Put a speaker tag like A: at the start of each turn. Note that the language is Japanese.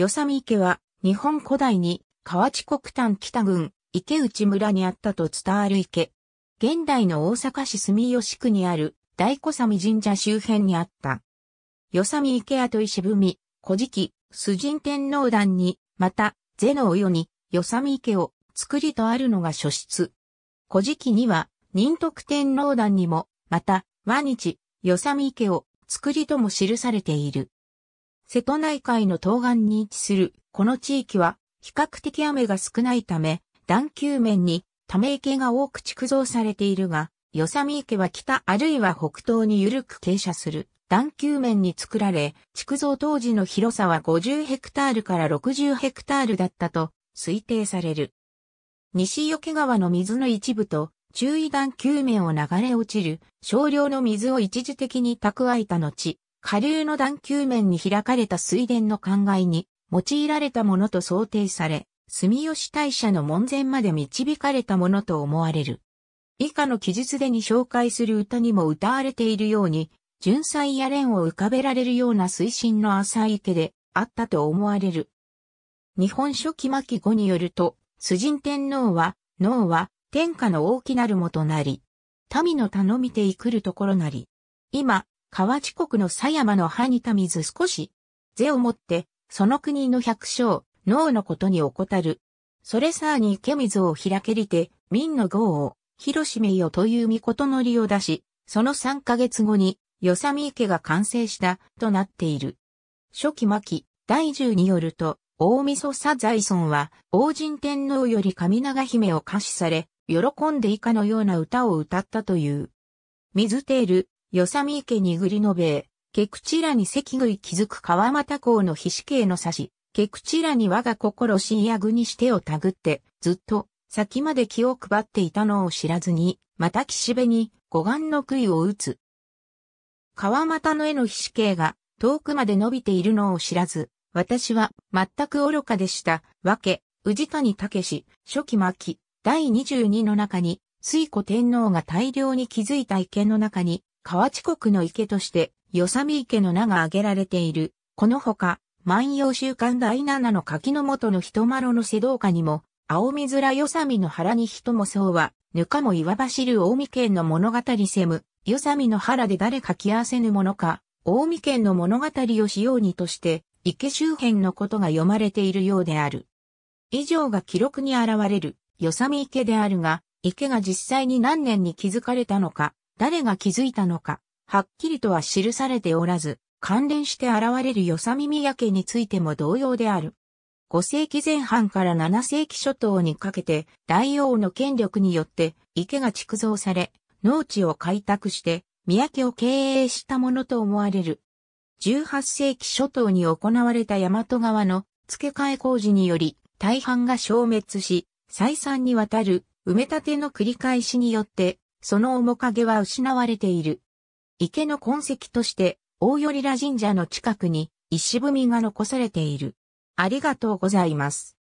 A: 与佐美池は、日本古代に、河内国丹北郡、池内村にあったと伝わる池。現代の大阪市住吉区にある、大小佐神社周辺にあった。与佐美池跡石踏み、古事記、崇神天皇団に、また、ノの世に、与佐美池を、作りとあるのが書室。古事記には、仁徳天皇団にも、また、和日、与佐美池を、作りとも記されている。瀬戸内海の東岸に位置するこの地域は比較的雨が少ないため、段丘面にため池が多く築造されているが、よさみ池は北あるいは北東に緩く傾斜する段丘面に作られ、築造当時の広さは50ヘクタールから60ヘクタールだったと推定される。西け川の水の一部と中位段丘面を流れ落ちる少量の水を一時的に蓄えた後、下流の段球面に開かれた水田の灌漑に用いられたものと想定され、住吉大社の門前まで導かれたものと思われる。以下の記述でに紹介する歌にも歌われているように、純粋や蓮を浮かべられるような水深の浅い池であったと思われる。日本書紀末期後によると、崇神天皇は、脳は天下の大きなるもとなり、民の頼みていくるところなり。今、河内国の狭山の歯にた水少し、税をもって、その国の百姓、脳のことに怠る。それさあに池水を開けりて、民の豪を、広しめよという御事のりを出し、その3ヶ月後に、よさみ池が完成した、となっている。初期末期、第10によると、大晦佐財村は、王神天皇より神長姫を歌詞され、喜んで以下のような歌を歌ったという。水テール、よさみ池にぐりのべえ、けくちらに赤ぐい気づく川又港の菱系の差し、けくちらに我が心深夜具にしてをたぐって、ずっと、先まで気を配っていたのを知らずに、また岸辺に、護岸の杭を打つ。川又の絵の菱系が、遠くまで伸びているのを知らず、私は、全く愚かでした、わけ、宇治谷武史、初期末期、第22の中に、水古天皇が大量に築いた池の中に、河内国の池として、よさみ池の名が挙げられている。このほか、万葉集館第7の柿の元の人丸の瀬道岡にも、青水らよさみの原に人もそうは、ぬかも岩走る大見県の物語せむ、よさみの原で誰かき合わせぬものか、大見県の物語をしようにとして、池周辺のことが読まれているようである。以上が記録に現れる、よさみ池であるが、池が実際に何年に築かれたのか、誰が気づいたのか、はっきりとは記されておらず、関連して現れる与サ耳やけについても同様である。5世紀前半から7世紀初頭にかけて、大王の権力によって池が築造され、農地を開拓して、宮家を経営したものと思われる。18世紀初頭に行われた大和川の付け替え工事により、大半が消滅し、再三にわたる埋め立ての繰り返しによってその面影は失われている。池の痕跡として、大りら神社の近くに石踏みが残されている。ありがとうございます。